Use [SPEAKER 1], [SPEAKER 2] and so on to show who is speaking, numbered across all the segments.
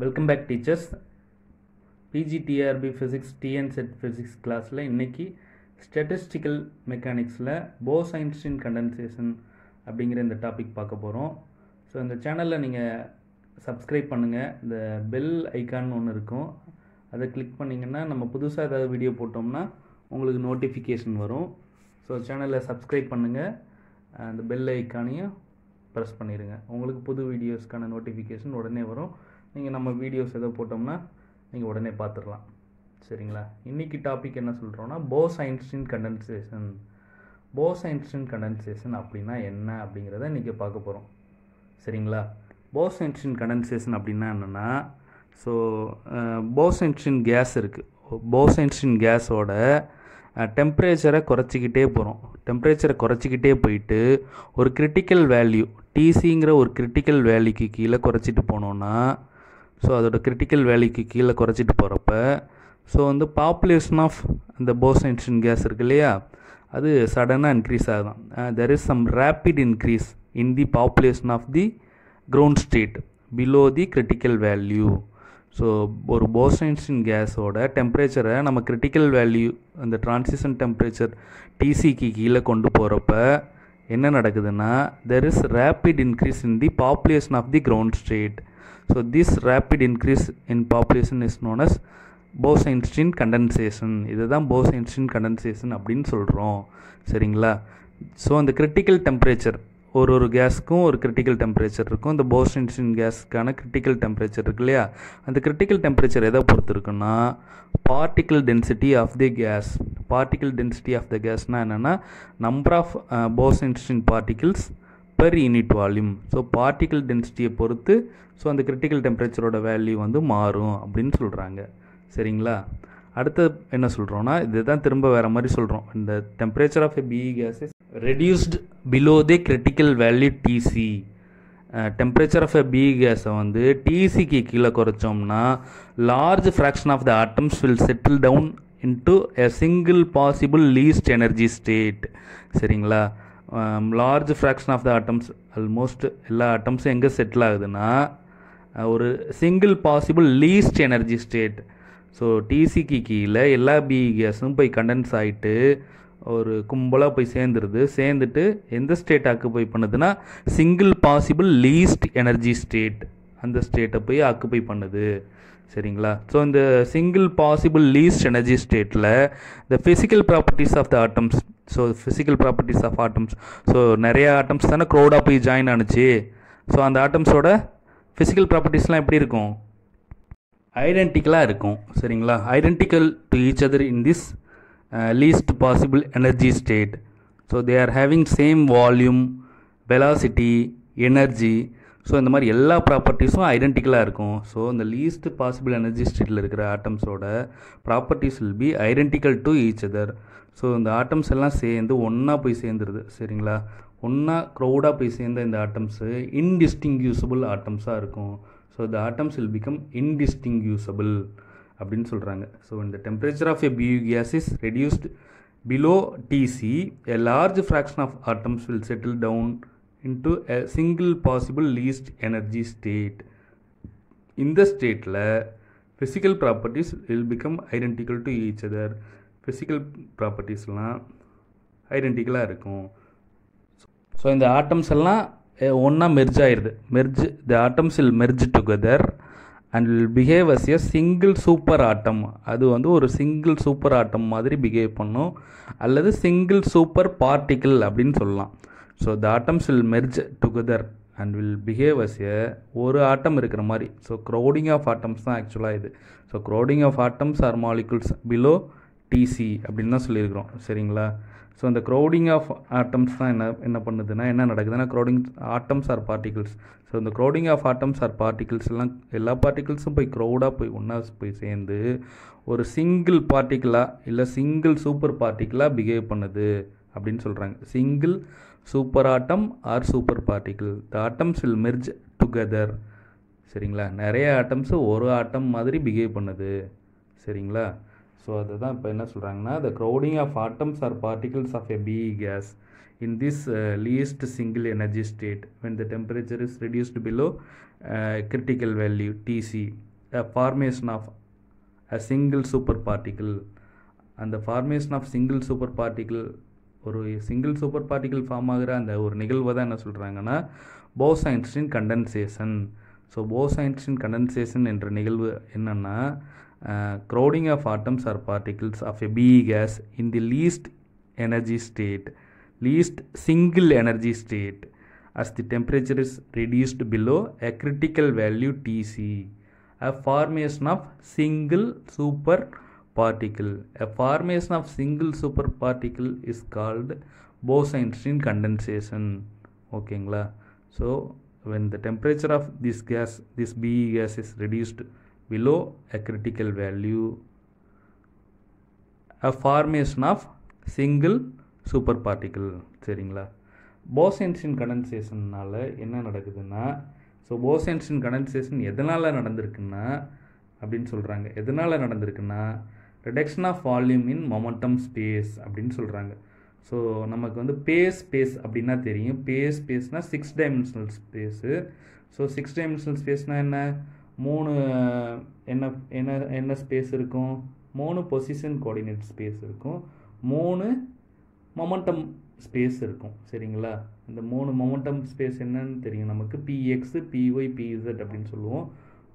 [SPEAKER 1] Welcome back teachers PGTRB physics TNSET physics கிளாஸில் இன்றைக்கி statistical மெக்கானிக்ஸில் போஸ் ஐன்ஸ்டின் கண்டென்சேஷன் அப்படிங்கிற இந்த டாபிக் பார்க்க போகிறோம் ஸோ இந்த சேனலில் நீங்கள் சப்ஸ்கிரைப் பண்ணுங்கள் இந்த பெல் ஐக்கான் ஒன்று இருக்கும் அதை கிளிக் பண்ணிங்கன்னா நம்ம புதுசாக ஏதாவது வீடியோ போட்டோம்னா உங்களுக்கு நோட்டிஃபிகேஷன் வரும் ஸோ சேனலில் சப்ஸ்கிரைப் பண்ணுங்கள் அந்த பெல் ஐக்கானையும் ப்ரெஸ் பண்ணிடுங்க உங்களுக்கு புது வீடியோஸ்க்கான நோட்டிஃபிகேஷன் உடனே வரும் நீங்கள் நம்ம வீடியோஸ் எதோ போட்டோம்னா நீங்கள் உடனே பார்த்துடலாம் சரிங்களா இன்றைக்கி டாபிக் என்ன சொல்கிறோன்னா Bose Einstein condensation Bose Einstein condensation அப்படின்னா என்ன அப்படிங்கிறத இன்றைக்கி பார்க்க போகிறோம் சரிங்களா போஸ் ஐன்ஸ்டின் கண்டென்சேஷன் அப்படின்னா என்னென்னா ஸோ போஸ் ஐன்ஸ்டின் கேஸ் இருக்குது போஸ் ஐன்ஸ்டின் கேஸோட டெம்ப்ரேச்சரை குறைச்சிக்கிட்டே போகிறோம் டெம்ப்ரேச்சரை குறைச்சிக்கிட்டே போயிட்டு ஒரு கிரிட்டிக்கல் வேல்யூ டிசிங்கிற ஒரு கிரிட்டிக்கல் வேல்யூக்கு கீழே குறைச்சிட்டு போனோன்னா ஸோ அதோட கிரிட்டிக்கல் வேலைக்கு கீழே குறைச்சிட்டு போகிறப்ப ஸோ வந்து பாப்புலேஷன் ஆஃப் இந்த போசன்ஷன் கேஸ் இருக்கு இல்லையா அது சடனாக இன்க்ரீஸ் ஆகுதான் there is some rapid increase in the population of the ground state below the critical value so ஒரு போசன்ஷன் கேஸோட டெம்பரேச்சரை நம்ம கிரிட்டிக்கல் வேல்யூ அந்த டிரான்சிஷன் டெம்பரேச்சர் டிசிக்கு கீழே கொண்டு போகிறப்ப என்ன நடக்குதுன்னா there is rapid increase in the population of the ground state So this rapid increase in population is known as Bose Einstein condensation இது தான் போஸ் ஐன்ஸ்டீன் கண்டன்சேஷன் அப்படின்னு சொல்கிறோம் சரிங்களா ஸோ அந்த கிரிட்டிக்கல் டெம்பரேச்சர் ஒரு ஒரு கேஸுக்கும் ஒரு கிரிட்டிக்கல் டெம்பரேச்சர் இருக்கும் இந்த போஸ் ஐன்ஸ்டீன் கேஸுக்கான கிரிட்டிக்கல் டெம்பரேச்சர் இருக்கு இல்லையா அந்த கிரிட்டிக்கல் டெம்பரேச்சர் எதை பொறுத்துருக்குன்னா இருக்குன்னா particle density of the gas particle density of the கேஸ்னால் என்னென்னா number of Bose Einstein particles per unit volume so particle டென்சிட்டியை பொறுத்து ஸோ அந்த கிரிட்டிக்கல் டெம்பரேச்சரோட வேல்யூ வந்து மாறும் அப்படின்னு சொல்கிறாங்க சரிங்களா அடுத்து என்ன சொல்கிறோன்னா இதுதான் திரும்ப வேறு மாதிரி சொல்கிறோம் இந்த temperature of a BE gases reduced below the critical value TC temperature of a B கேஸை வந்து டிசிக்கு கீழே குறைச்சோம்னா large fraction of the atoms will settle down into a single possible least energy state சரிங்களா large fraction of the atoms almost எல்லா அட்டம்ஸும் எங்கே settle ஆகுதுன்னா ஒரு single possible least energy state so டிசிக்கு கீழே எல்லா பி கேஸும் போய் கண்டென்ஸ் ஆகிட்டு ஒரு கும்பலாக போய் சேர்ந்துருது சேர்ந்துட்டு எந்த ஸ்டேட்டை போய் பண்ணுதுன்னா single possible least energy state அந்த ஸ்டேட்டை போய் ஆக்குப்பை பண்ணுது சரிங்களா ஸோ இந்த சிங்கிள் பாசிபிள் லீஸ்ட் எனர்ஜி ஸ்டேட்டில் the physical properties of the atoms so physical properties of atoms so நிறைய ஆட்டம்ஸ் தானே க்ரௌடாக போய் ஜாயின் ஆனுச்சு ஸோ அந்த ஆட்டம்ஸோட ஃபிசிக்கல் ப்ராப்பர்ட்டிஸ்லாம் எப்படி இருக்கும் ஐடென்டிக்கலாக இருக்கும் சரிங்களா identical to each other in this least possible energy state so they are having same volume velocity energy so இந்த மாதிரி எல்லா ப்ராப்பர்ட்டிஸும் ஐடென்டிக்கலாக இருக்கும் ஸோ இந்த லீஸ்ட் பாசிபிள் எனர்ஜி ஸ்டேட்டில் இருக்கிற ஆட்டம்ஸோட properties will be identical to each other so இந்த atoms எல்லாம் சேர்ந்து ஒன்றா போய் சேர்ந்துருது சரிங்களா ஒன்றா க்ரௌடாக போய் சேர்ந்த இந்த ஆட்டம்ஸு இன்டிஸ்டிங்யூசபிள் ஆட்டம்ஸாக இருக்கும் so the atoms will become indistinguishable அப்படின்னு சொல்கிறாங்க ஸோ இந்த temperature of a BE gas is reduced below TC a large fraction of atoms will settle down to a single possible least energy state இந்த ஸ்டேட்டில் physical properties will become identical to each other physical ப்ராப்பர்ட்டிஸ்லாம் ஐடென்டிக்கலாக இருக்கும் so இந்த atoms எல்லாம் ஒன்றா merge ஆயிடுது merge the atoms will merge together and will behave as a single super atom அது வந்து ஒரு சிங்கிள் சூப்பர் ஆட்டம் மாதிரி பிஹேவ் பண்ணும் அல்லது சிங்கிள் சூப்பர் பார்ட்டிக்கிள் அப்படின்னு சொல்லலாம் so the atoms will merge together and will behave as a ஒரு atom இருக்கிற மாதிரி ஸோ க்ரௌடிங் ஆஃப் ஆட்டம்ஸ் தான் ஆக்சுவலாக இது so crowding of atoms or molecules below TC அப்படின்னு தான் சொல்லியிருக்கிறோம் சரிங்களா ஸோ அந்த க்ரௌடிங் ஆஃப் ஆட்டம்ஸ் தான் என்ன என்ன பண்ணுதுன்னா என்ன நடக்குதுன்னா crowding atoms or particles so இந்த crowding of atoms or particles எல்லாம் எல்லா பார்ட்டிகிள்ஸும் போய் க்ரௌடாக போய் ஒன்றா போய் சேர்ந்து ஒரு சிங்கிள் பார்ட்டிக்கிளாக இல்லை சிங்கிள் சூப்பர் பார்ட்டிக்கிளாக பிஹேவ் பண்ணுது அப்படின்னு சொல்கிறாங்க single super atom or super particle the atoms will merge together சரிங்களா நிறைய ஆட்டம்ஸு ஒரு ஆட்டம் மாதிரி பிஹேவ் பண்ணுது சரிங்களா ஸோ அதுதான் இப்போ என்ன சொல்கிறாங்கன்னா the crowding of atoms or particles of a B gas in this least single energy state when the temperature is reduced below critical value TC a formation of a single super particle அந்த formation of single super particle ஒரு single super particle form ஆகிற அந்த ஒரு நிகழ்வை தான் என்ன சொல்கிறாங்கன்னா Bose Einstein condensation so Bose Einstein condensation என்ற நிகழ்வு என்னென்னா Uh, crowding of atoms or particles of a Be gas in the least energy state, least single energy state, as the temperature is reduced below a critical value Tc. A formation of single super particle. A formation of single super particle is called Bose-Einstein condensation. Okay, so when the temperature of this gas, this Be gas is reduced below a critical value. A formation of single super particle சரிங்களா போசென்ஸின் கடன்சேஷன்னால் என்ன நடக்குதுன்னா so போசென்ஸின் கடன்சேஷன் எதனால் நடந்திருக்குன்னா அப்படின்னு சொல்கிறாங்க எதனால் நடந்திருக்குன்னா reduction of volume in momentum space அப்படின்னு சொல்கிறாங்க ஸோ நமக்கு வந்து பேஸ் ஸ்பேஸ் அப்படின்னா தெரியும் பேஸ் ஸ்பேஸ்னால் six dimensional space so six dimensional ஸ்பேஸ்னால் என்ன மூணு என்ன என்ன என்ன ஸ்பேஸ் இருக்கும் மூணு பொசிஷன் கோஆர்டினேட் ஸ்பேஸ் இருக்கும் மூணு மொமெண்டம் ஸ்பேஸ் இருக்கும் சரிங்களா இந்த மூணு மொமெண்டம் ஸ்பேஸ் என்னன்னு தெரியும் நமக்கு பிஎக்ஸு பிஒய் பிஇசட் அப்படின்னு சொல்லுவோம்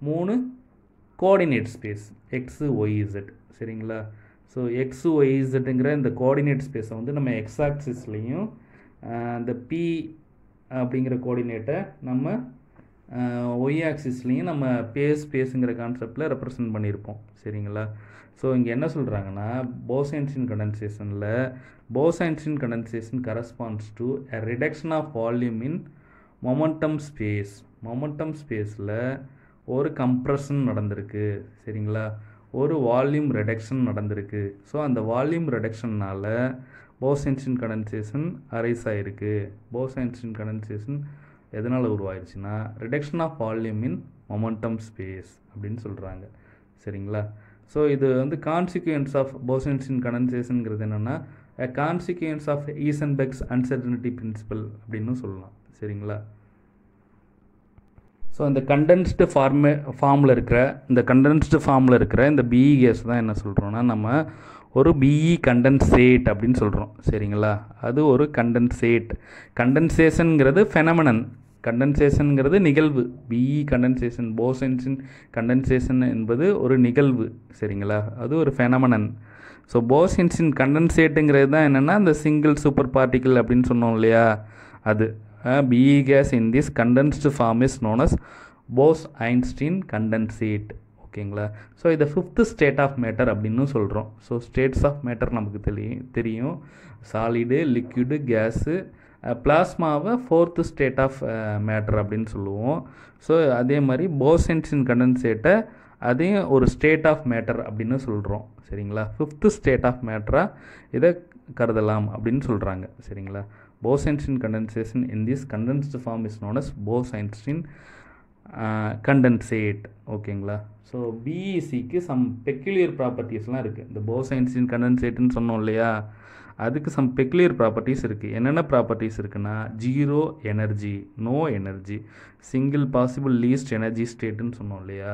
[SPEAKER 1] மூணு கோஆர்டினேட் ஸ்பேஸ் எக்ஸு ஒய்இசட் சரிங்களா ஸோ எக்ஸு ஒய்இசட்டுங்கிற இந்த கோஆர்டினேட் ஸ்பேஸை வந்து நம்ம எக்ஸாக்சிஸ்லேயும் அந்த இந்த பி அப்படிங்கிற கோஆர்டினேட்டை நம்ம ஒய் ஆக்சிஸ்லேயும் நம்ம பேஸ் பேஸுங்கிற கான்செப்டில் ரெப்ரசன்ட் பண்ணியிருப்போம் சரிங்களா ஸோ இங்கே என்ன சொல்கிறாங்கன்னா போசைன்சின் கண்டன்சேஷனில் போசைன்சின் condensation corresponds to a reduction of volume in momentum space momentum ஸ்பேஸில் ஒரு கம்ப்ரெஷன் நடந்திருக்கு சரிங்களா ஒரு வால்யூம் ரிடக்ஷன் நடந்திருக்கு ஸோ அந்த வால்யூம் ரிடக்ஷன்னால் போசைன்சின் கண்டன்சேஷன் அரைஸ் ஆகிருக்கு போசைன்சின் கண்டன்சேஷன் எதனால் உருவாயிருச்சுன்னா reduction of volume in momentum space அப்படின்னு சொல்கிறாங்க சரிங்களா ஸோ இது வந்து கான்சிக்வன்ஸ் ஆஃப் போசன்ஸின் கண்டன்சேஷனுங்கிறது என்னென்னா consequence of Heisenberg's uncertainty principle அப்படின்னு சொல்லலாம் சரிங்களா ஸோ இந்த கண்டென்ஸ்டு ஃபார்மே ஃபார்மில் இருக்கிற இந்த கண்டென்ஸ்டு ஃபார்மில் இருக்கிற இந்த பிஇஎஸ் e தான் என்ன சொல்கிறோன்னா நம்ம ஒரு பிஇ கண்டன்சேட் e அப்படின்னு சொல்கிறோம் சரிங்களா அது ஒரு கண்டன்சேட் கண்டன்சேஷனுங்கிறது ஃபெனமனன் கண்டன்சேஷனுங்கிறது நிகழ்வு பிஇ கண்டன்சேஷன் போசன்ஸின் கண்டன்சேஷன் என்பது ஒரு நிகழ்வு சரிங்களா அது ஒரு ஃபெனமனன் ஸோ போசன்ஸின் கண்டன்சேட்டுங்கிறது தான் என்னென்னா அந்த சிங்கிள் சூப்பர் பார்ட்டிக்கல் அப்படின்னு சொன்னோம் இல்லையா அது BE gas in this condensed form is known as Bose Einstein condensate ஓகேங்களா ஸோ இதை ஃபிஃப்த்து ஸ்டேட் ஆஃப் மேட்டர் அப்படின்னு சொல்கிறோம் ஸோ ஸ்டேட்ஸ் ஆஃப் மேட்டர் நமக்கு தெரியும் தெரியும் சாலிடு லிக்விடு கேஸு பிளாஸ்மாவை ஃபோர்த்து ஸ்டேட் ஆஃப் மேட்டர் அப்படின்னு சொல்லுவோம் ஸோ அதே மாதிரி போசென்சின் கண்டன்சேட்டை அதையும் ஒரு ஸ்டேட் ஆஃப் மேட்டர் அப்படின்னு சொல்கிறோம் சரிங்களா ஃபிஃப்த்து ஸ்டேட் ஆஃப் மேட்டராக இதை கருதலாம் அப்படின்னு சொல்கிறாங்க சரிங்களா Bose Einstein condensation in this condensed form is known as Bose Einstein condensate ஓகேங்களா ஸோ பிஇசிக்கு சம் பெக்குலியர் ப்ராப்பர்ட்டிஸ்லாம் இருக்குது இந்த போசைன்ஸின் கண்டன்சேட்டுன்னு சொன்னோம் இல்லையா அதுக்கு சம் பெக்குலியர் ப்ராப்பர்ட்டிஸ் இருக்குது என்னென்ன ப்ராப்பர்ட்டிஸ் இருக்குன்னா zero energy no energy single possible least energy ஸ்டேட்டுன்னு சொன்னோம் இல்லையா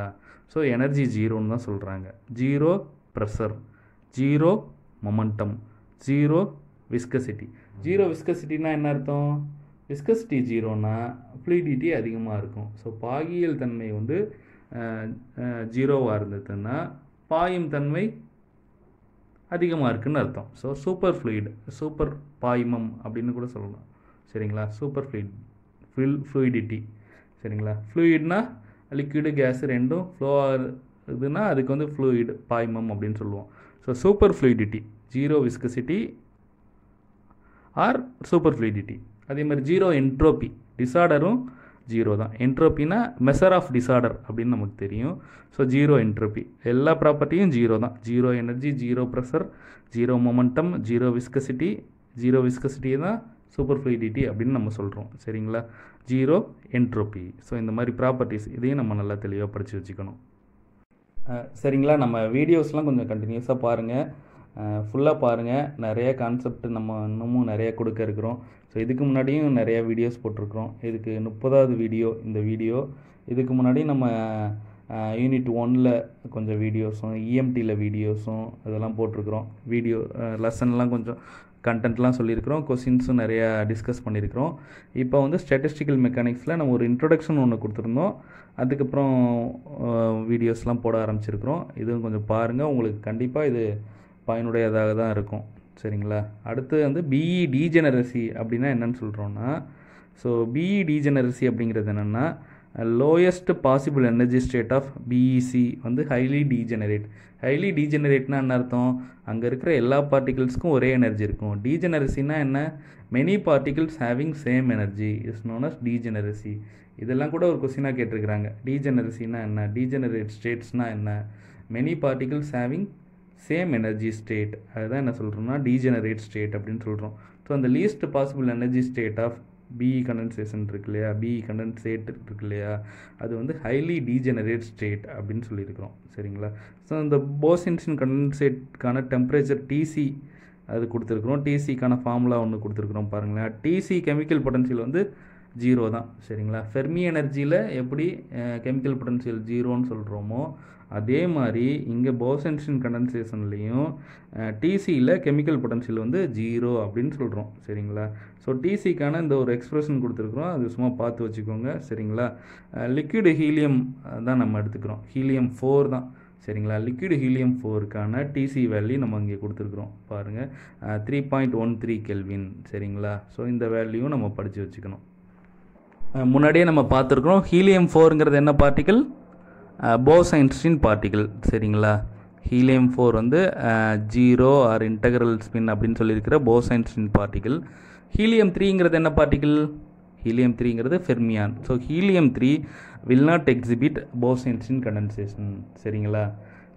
[SPEAKER 1] ஸோ எனர்ஜி ஜீரோன்னு தான் சொல்கிறாங்க zero pressure zero momentum zero viscosity zero விஸ்கசிட்டின்னா என்ன அர்த்தம் விஸ்கசிட்டி ஜீரோனா ஃப்ளூடிட்டி அதிகமாக இருக்கும் ஸோ பாகியல் தன்மை வந்து ஜீரோவாக இருந்ததுன்னா பாயும் தன்மை அதிகமாக இருக்குதுன்னு அர்த்தம் ஸோ சூப்பர் ஃப்ளூயிட் சூப்பர் பாய்மம் அப்படின்னு கூட சொல்லலாம் சரிங்களா சூப்பர் ஃப்ளூயிட் ஃபில் ஃப்ளூயிடிட்டி சரிங்களா ஃப்ளூயிட்னா லிக்விடு கேஸ் ரெண்டும் ஃப்ளோ ஆகுதுன்னா அதுக்கு வந்து ஃப்ளூயிட் பாய்மம் அப்படின்னு சொல்லுவோம் so super fluidity zero viscosity or super fluidity அதே மாதிரி ஜீரோ என்ட்ரோபி டிசார்டரும் ஜீரோ தான் என்ட்ரோப்பினா மெசர் ஆஃப் டிசார்டர் அப்படின்னு நமக்கு தெரியும் ஸோ ஜீரோ என்ட்ரோபி எல்லா ப்ராப்பர்ட்டியும் ஜீரோ தான் zero energy zero pressure zero momentum zero viscosity zero viscosity தான் சூப்பர் ஃப்ளூயிடிட்டி அப்படின்னு நம்ம சொல்கிறோம் சரிங்களா ஜீரோ என்ட்ரோபி ஸோ இந்த மாதிரி ப்ராப்பர்ட்டிஸ் இதையும் நம்ம நல்லா தெளிவாக படித்து வச்சுக்கணும் சரிங்களா நம்ம வீடியோஸ்லாம் கொஞ்சம் கண்டினியூஸாக பாருங்கள் ஃபுல்லாக பாருங்கள் நிறைய கான்செப்ட் நம்ம இன்னமும் நிறைய கொடுக்க இருக்கிறோம் ஸோ இதுக்கு முன்னாடியும் நிறையா வீடியோஸ் போட்டிருக்கிறோம் இதுக்கு முப்பதாவது வீடியோ இந்த வீடியோ இதுக்கு முன்னாடி நம்ம யூனிட் ஒனில் கொஞ்சம் வீடியோஸும் இஎம்டியில் வீடியோஸும் இதெல்லாம் போட்டிருக்கிறோம் வீடியோ லெசன்லாம் கொஞ்சம் கண்டென்ட்லாம் சொல்லியிருக்கிறோம் கொஸ்டின்ஸும் நிறையா டிஸ்கஸ் பண்ணியிருக்கிறோம் இப்போ வந்து ஸ்டாட்டிஸ்டிக்கல் மெக்கானிக்ஸில் நம்ம ஒரு இன்ட்ரொடக்ஷன் ஒன்று கொடுத்துருந்தோம் அதுக்கப்புறம் வீடியோஸ்லாம் போட ஆரம்பிச்சிருக்கிறோம் இதுவும் கொஞ்சம் பாருங்கள் உங்களுக்கு கண்டிப்பாக இது பயனுடையதாக தான் இருக்கும் சரிங்களா அடுத்து வந்து பிஇ டிஜெனரசி e அப்படின்னா என்னென்னு சொல்கிறோன்னா ஸோ பிஇ டிஜெனரசி e அப்படிங்கிறது என்னென்னா lowest possible energy state of BEC வந்து ஹைலி டீஜெனரேட் ஹைலி டீஜெனரேட்னா என்ன அர்த்தம் அங்கே இருக்கிற எல்லா பார்ட்டிகிள்ஸ்க்கும் ஒரே எனர்ஜி இருக்கும் டீஜெனரசினா என்ன many particles having same energy is known as degeneracy இதெல்லாம் கூட ஒரு கொஸ்டினாக கேட்டிருக்கிறாங்க டீஜெனரசினா என்ன டீஜெனரேட் ஸ்டேட்ஸ்னால் என்ன many particles having same energy state அதுதான் என்ன சொல்கிறோம்னா டீஜெனரேட் ஸ்டேட் அப்படின்னு சொல்கிறோம் ஸோ அந்த least possible energy state of BE condensation இருக்கு இல்லையா பிஇ கண்டென்சேட் இருக்கு இல்லையா அது வந்து ஹைலி டீஜெனரேட் ஸ்டேட் அப்படின்னு சொல்லியிருக்கிறோம் சரிங்களா ஸோ இந்த போசின்சின் கண்டென்சேட்கான டெம்பரேச்சர் டிசி அது கொடுத்துருக்குறோம் டிசிக்கான ஃபார்முலா ஒன்று கொடுத்துருக்குறோம் பாருங்களேன் டிசி கெமிக்கல் பொட்டன்ஷியல் வந்து ஜீரோ தான் சரிங்களா ஃபெர்மி எனர்ஜியில் எப்படி கெமிக்கல் பொட்டன்சியல் ஜீரோன்னு சொல்கிறோமோ அதே மாதிரி இங்கே போசன்ஷன் கண்டன்சேஷன்லேயும் டிசியில் கெமிக்கல் பொட்டன்சியல் வந்து ஜீரோ அப்படின்னு சொல்கிறோம் சரிங்களா ஸோ டிசிக்கான இந்த ஒரு எக்ஸ்ப்ரெஷன் கொடுத்துருக்குறோம் அது சும்மா பார்த்து வச்சுக்கோங்க சரிங்களா லிக்விடு ஹீலியம் தான் நம்ம எடுத்துக்கிறோம் ஹீலியம் ஃபோர் தான் சரிங்களா லிக்விடு ஹீலியம் ஃபோருக்கான டிசி வேல்யூ நம்ம இங்கே கொடுத்துருக்குறோம் பாருங்கள் three point one three kelvin சரிங்களா ஸோ இந்த வேல்யூவும் நம்ம படித்து வச்சுக்கணும் முன்னாடியே நம்ம பார்த்துருக்குறோம் ஹீலியம் ஃபோருங்கிறது என்ன பார்ட்டிக்கல் போசைன்ஸ்டின் பார்ட்டிக்கல் சரிங்களா ஹீலியம் ஃபோர் வந்து ஜீரோ ஆர் இன்டகரல் ஸ்பின் அப்படின்னு சொல்லியிருக்கிற போசைன்ஸ்டின் பார்ட்டிக்கல் ஹீலியம் த்ரீங்கிறது என்ன பார்ட்டிக்கல் ஹீலியம் த்ரீங்கிறது fermion so helium three will not exhibit Bose Einstein condensation சரிங்களா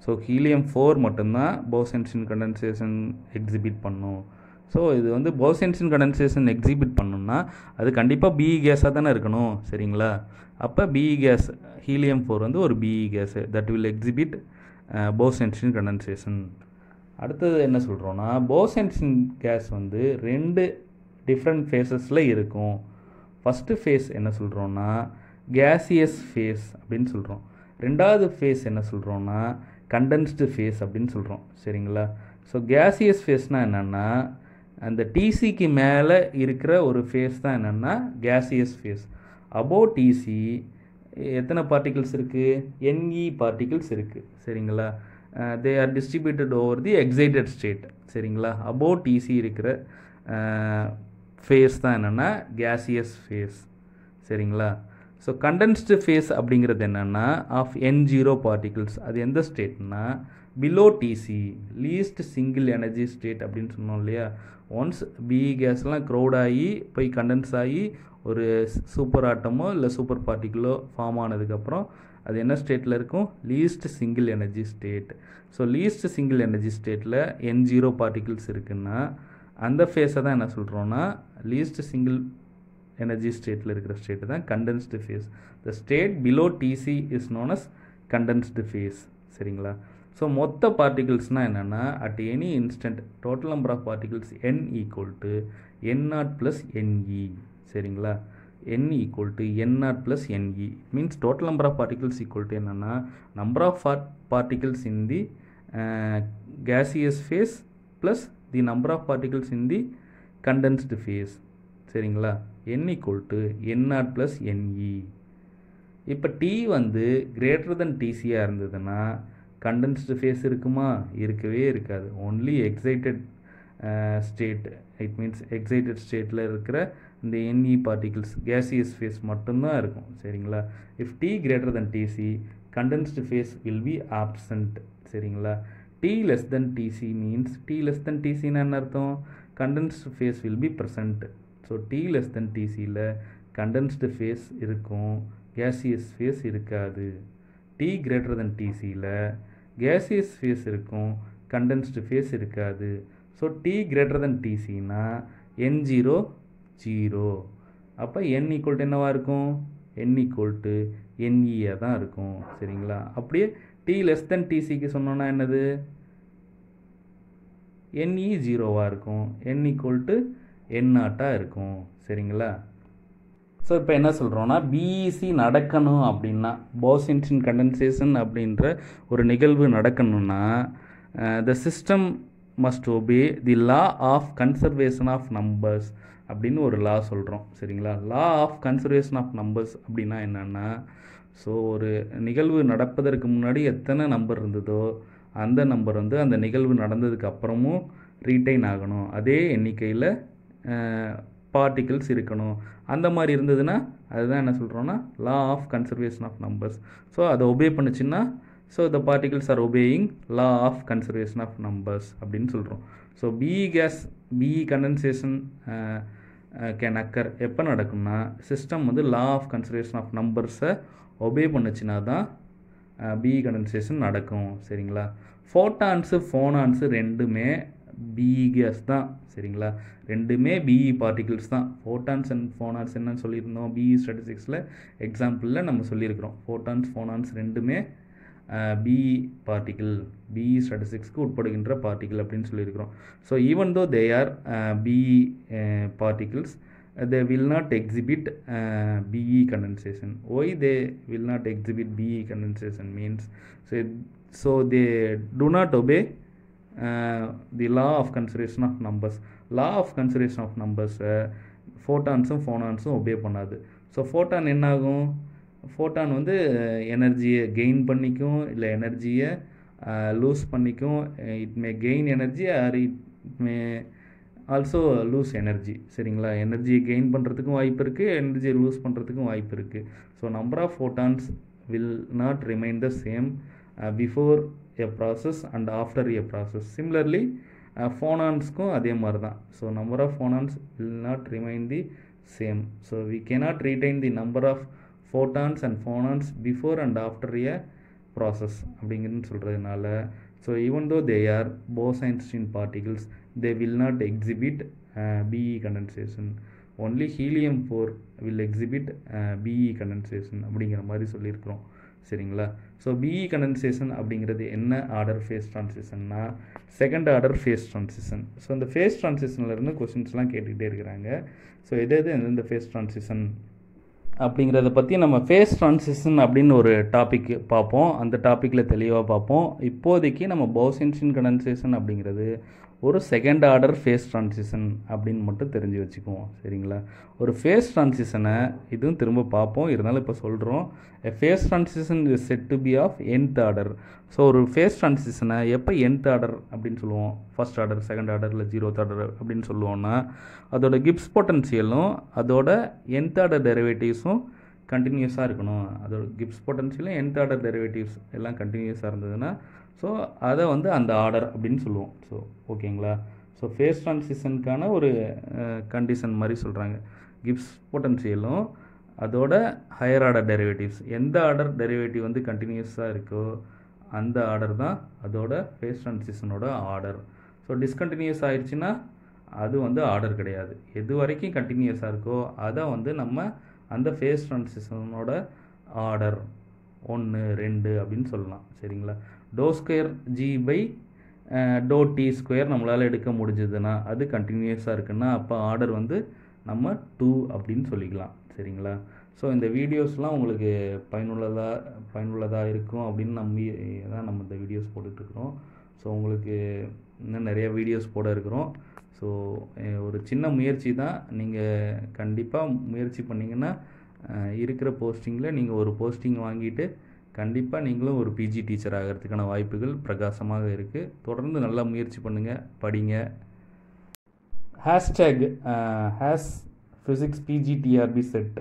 [SPEAKER 1] ஸோ ஹீலியம் ஃபோர் மட்டும்தான் போசைன்ஸ்டின் கண்டன்சேஷன் எக்ஸிபிட் பண்ணும் ஸோ இது வந்து போசன்ஸின் கண்டன்சேஷன் எக்ஸிபிட் பண்ணணும்னா அது கண்டிப்பாக பிஇ கேஸாக e தானே இருக்கணும் சரிங்களா அப்போ பிஇ கேஸ் ஹீலியம் ஃபோர் வந்து ஒரு BE gas that will exhibit Bose Einstein condensation அடுத்தது என்ன சொல்கிறோன்னா போசன்ஸின் கேஸ் வந்து ரெண்டு டிஃப்ரெண்ட் ஃபேஸஸில் இருக்கும் ஃபஸ்ட்டு ஃபேஸ் என்ன சொல்கிறோன்னா கேசியஸ் ஃபேஸ் அப்படின்னு சொல்கிறோம் ரெண்டாவது ஃபேஸ் என்ன சொல்கிறோன்னா கண்டென்ஸ்டு ஃபேஸ் அப்படின்னு சொல்கிறோம் சரிங்களா ஸோ கேசியஸ் ஃபேஸ்னால் என்னென்னா அந்த டிசிக்கு மேலே இருக்கிற ஒரு ஃபேஸ் தான் என்னென்னா கேசியஸ் ஃபேஸ் அபோ டிசி எத்தனை பார்ட்டிகிள்ஸ் இருக்குது என்இ பார்ட்டிகிள்ஸ் e இருக்குது சரிங்களா they are distributed over the excited state சரிங்களா அபோ டிசி இருக்கிற ஃபேஸ் தான் என்னென்னா கேசியஸ் ஃபேஸ் சரிங்களா ஸோ கண்டென்ஸ்டு ஃபேஸ் அப்படிங்கிறது என்னென்னா ஆஃப் என் ஜீரோ பார்ட்டிகிள்ஸ் அது எந்த ஸ்டேட்னா below TC least single energy state அப்படின்னு சொன்னோம் இல்லையா ஒன்ஸ் பிஇ கேஸ்லாம் க்ரௌட் ஆகி போய் கண்டென்ஸ் ஆகி ஒரு சூப்பர் ஆட்டமோ இல்லை சூப்பர் பார்ட்டிகுலோ ஃபார்ம் ஆனதுக்கப்புறம் அது என்ன ஸ்டேட்டில் இருக்கும் least single energy state so least single energy ஸ்டேட்டில் என் ஜீரோ பார்ட்டிகிள்ஸ் இருக்குன்னா அந்த ஃபேஸை தான் என்ன சொல்கிறோன்னா லீஸ்ட் சிங்கிள் எனர்ஜி ஸ்டேட்டில் இருக்கிற ஸ்டேட்டு தான் condensed phase the state below TC is known as condensed phase சரிங்களா ஸோ மொத்த பார்ட்டிகிள்ஸ்னால் என்னென்னா at any instant total number of particles N equal to N naught plus NE சரிங்களா N equal to N naught plus NE means total number of particles equal to என்னென்னா number of particles in the gaseous phase plus the number of particles in the condensed phase சரிங்களா N equal to N naught plus NE இப்போ T வந்து greater than டிசியாக இருந்ததுன்னா condensed face இருக்குமா இருக்கவே இருக்காது only excited state it means excited ஸ்டேட்டில் இருக்கிற இந்த என்இ பார்ட்டிகிள்ஸ் கேசியஸ் ஃபேஸ் மட்டும்தான் இருக்கும் சரிங்களா if T greater than TC condensed phase will be absent சரிங்களா T less than TC means T less than டிசின்னு என்ன அர்த்தம் condensed phase will be present so T less than டிசியில் கண்டென்ஸ்டு ஃபேஸ் இருக்கும் gaseous phase இருக்காது T than TC டிசியில் gaseous phase இருக்கும் condensed phase இருக்காது so T greater than TC N zero zero அப்போ என் equal to என்னவாக இருக்கும் என் equal to என்இயாக e தான் இருக்கும் சரிங்களா அப்படியே டி லெஸ் தென் டிசிக்கு சொன்னோன்னா என்னது என்இ ஜீரோவாக e இருக்கும் என் equal to என் இருக்கும் சரிங்களா ஸோ இப்போ என்ன சொல்கிறோன்னா பிஇசி e நடக்கணும் அப்படின்னா போசின்சின் கண்டன்சேஷன் அப்படின்ற ஒரு நிகழ்வு நடக்கணும்னா the system must obey the law of conservation of numbers அப்படின்னு ஒரு லா சொல்கிறோம் சரிங்களா law of conservation of numbers அப்படின்னா என்னென்னா ஸோ ஒரு நிகழ்வு நடப்பதற்கு முன்னாடி எத்தனை நம்பர் இருந்ததோ அந்த நம்பர் வந்து அந்த நிகழ்வு நடந்ததுக்கு அப்புறமும் ரீட்டைன் ஆகணும் அதே எண்ணிக்கையில் பார்ட்டிகிள்ஸ் இருக்கணும் அந்த மாதிரி இருந்ததுன்னா அதுதான் என்ன சொல்கிறோன்னா law of conservation of numbers so அதை ஒபே பண்ணுச்சுன்னா so the particles are obeying law of conservation of numbers அப்படின்னு சொல்கிறோம் so B gas BE condensation can occur எப்போ நடக்கும்னா சிஸ்டம் வந்து லா ஆஃப் கன்சர்வேஷன் ஆஃப் நம்பர்ஸை ஒபே பண்ணுச்சுன்னா தான் பிஇ uh, கண்டன்சேஷன் நடக்கும் சரிங்களா ஃபோட்டான்ஸு ஃபோனான்ஸு ரெண்டுமே பிஇ கேஸ் தான் சரிங்களா ரெண்டுமே பிஇ பார்ட்டிகிள்ஸ் தான் ஃபோட்டான்ஸ் அண்ட் ஃபோனான்ஸ் என்னன்னு சொல்லியிருந்தோம் பிஇ ஸ்டாட்டிஸ்டிக்ஸில் எக்ஸாம்பிளில் நம்ம சொல்லியிருக்கிறோம் ஃபோட்டான்ஸ் ஃபோனான்ஸ் ரெண்டுமே பிஇ பார்ட்டிகிள் பிஇ ஸ்டாட்டிஸ்டிக்ஸ்க்கு உட்படுகின்ற பார்ட்டிகிள் அப்படின்னு சொல்லியிருக்கிறோம் so even though they are BE particles they will not exhibit BE condensation why they will not exhibit BE condensation means so they do not obey the law of conservation of numbers law of conservation of நம்பர்ஸை ஃபோட்டான்ஸும் ஃபோனான்ஸும் obey பண்ணாது so photon என்னாகும் photon வந்து எனர்ஜியை uh, gain பண்ணிக்கும் இல்லை எனர்ஜியை லூஸ் uh, பண்ணிக்கும் it may gain energy or it may also lose energy சரிங்களா எனர்ஜியை கெயின் பண்ணுறதுக்கும் வாய்ப்பு இருக்குது எனர்ஜியை லூஸ் பண்ணுறதுக்கும் வாய்ப்பு இருக்குது so number of photons will not remain the same before a process and after a process similarly phonons அதே மாதிரி தான் so number of phonons will not remain the same so we cannot retain the number of photons and phonons before and after a process அப்படிங்கிறது சொல்கிறதுனால so even though they are Bose Einstein particles they will not exhibit BE condensation only helium four will exhibit BE condensation அப்படிங்கிற மாதிரி சொல்லியிருக்கிறோம் சரிங்களா so BE condensation அப்படிங்கிறது என்ன order phase ட்ரான்சிஷன்னா second order phase transition so இந்த ஃபேஸ் ட்ரான்சிஷன்லேருந்து கொஸ்டின்ஸ்லாம் கேட்டுக்கிட்டே இருக்கிறாங்க ஸோ எது எது எந்தெந்த ஃபேஸ் ட்ரான்சிஷன் அப்படிங்கிறத பற்றி நம்ம ஃபேஸ் ட்ரான்சிஷன் அப்படின்னு ஒரு டாபிக் பார்ப்போம் அந்த டாப்பிக்கில் தெளிவாக பார்ப்போம் இப்போதைக்கு நம்ம பௌசின்சின் கண்டன்சேஷன் அப்படிங்கிறது ஒரு செகண்ட் ஆர்டர் ஃபேஸ் ட்ரான்சிஷன் அப்படின்னு மட்டும் தெரிஞ்சு வச்சுக்குவோம் சரிங்களா ஒரு ஃபேஸ் ட்ரான்சிஷனை இதுவும் திரும்ப பார்ப்போம் இருந்தாலும் இப்போ சொல்கிறோம் phase transition is said to be of nth order so ஒரு ஃபேஸ் ட்ரான்சிஷனை எப்போ என்த் ஆர்டர் அப்படின்னு சொல்லுவோம் ஃபஸ்ட் ஆர்டர் செகண்ட் ஆர்டர் இல்லை ஜீரோத் ஆர்டர் அப்படின்னு சொல்லுவோன்னா அதோட கிப்ஸ் பொட்டன்சியலும் அதோட என்த் ஆர்டர் டெரிவேட்டிவ்ஸும் கண்டினியூஸாக இருக்கணும் அதோட கிப்ஸ் பொட்டன்சியலும் என்த் ஆர்டர் டெரிவேட்டிவ்ஸ் எல்லாம் கண்டினியூஸாக இருந்ததுன்னா ஸோ அதை வந்து அந்த ஆர்டர் அப்படின்னு சொல்லுவோம் ஸோ ஓகேங்களா ஸோ ஃபேஸ் ட்ரான்சிஷனுக்கான ஒரு கண்டிஷன் மாதிரி சொல்கிறாங்க கிப்ஸ் பொட்டன்சியலும் அதோட ஹையர் ஆர்டர் டெரிவேட்டிவ்ஸ் எந்த ஆர்டர் டெரிவேட்டிவ் வந்து கண்டினியூஸாக இருக்கோ அந்த ஆர்டர் தான் அதோட ஃபேஸ் ட்ரான்சிஷனோட ஆர்டர் ஸோ டிஸ்கண்டினியூஸ் ஆகிடுச்சின்னா அது வந்து ஆர்டர் கிடையாது எது வரைக்கும் கண்டினியூஸாக இருக்கோ அதை வந்து நம்ம அந்த ஃபேஸ் ட்ரான்சிஷனோட ஆர்டர் ஒன்று ரெண்டு அப்படின்னு சொல்லலாம் சரிங்களா doe square G by doe T square நம்மளால் எடுக்க முடிஞ்சதுன்னா அது கண்டினியூஸாக இருக்குன்னா அப்போ ஆர்டர் வந்து நம்ம டூ அப்படின்னு சொல்லிக்கலாம் சரிங்களா ஸோ இந்த வீடியோஸ்லாம் உங்களுக்கு பயனுள்ளதாக பயனுள்ளதாக இருக்கும் அப்படின்னு நம்பி தான் நம்ம இந்த வீடியோஸ் போட்டுட்ருக்குறோம் ஸோ உங்களுக்கு இன்னும் நிறையா வீடியோஸ் போட இருக்கிறோம் ஸோ ஒரு சின்ன முயற்சி தான் நீங்கள் கண்டிப்பாக முயற்சி பண்ணிங்கன்னா இருக்கிற போஸ்டிங்கில் நீங்கள் ஒரு போஸ்டிங் வாங்கிட்டு கண்டிப்பாக நீங்களும் ஒரு பிஜி டீச்சர் ஆகிறதுக்கான வாய்ப்புகள் பிரகாசமாக இருக்குது தொடர்ந்து நல்லா முயற்சி பண்ணுங்கள் படிங்க hashtag hash physics PGTRB set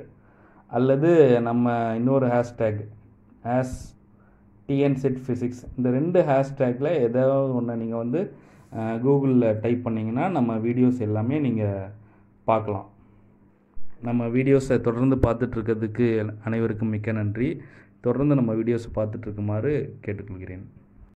[SPEAKER 1] அல்லது நம்ம இன்னொரு hashtag hash TN set physics இந்த ரெண்டு ஹேஷ்டேக்கில் ஏதாவது ஒன்று நீங்கள் வந்து கூகுளில் டைப் பண்ணிங்கன்னா நம்ம வீடியோஸ் எல்லாமே நீங்கள் பார்க்கலாம் நம்ம வீடியோஸை தொடர்ந்து பார்த்துட்ருக்கிறதுக்கு அனைவருக்கும் மிக்க நன்றி தொடர்ந்து நம்ம வீடியோஸ் பார்த்துட்ருக்குமாறு கேட்டுக்கொள்கிறேன்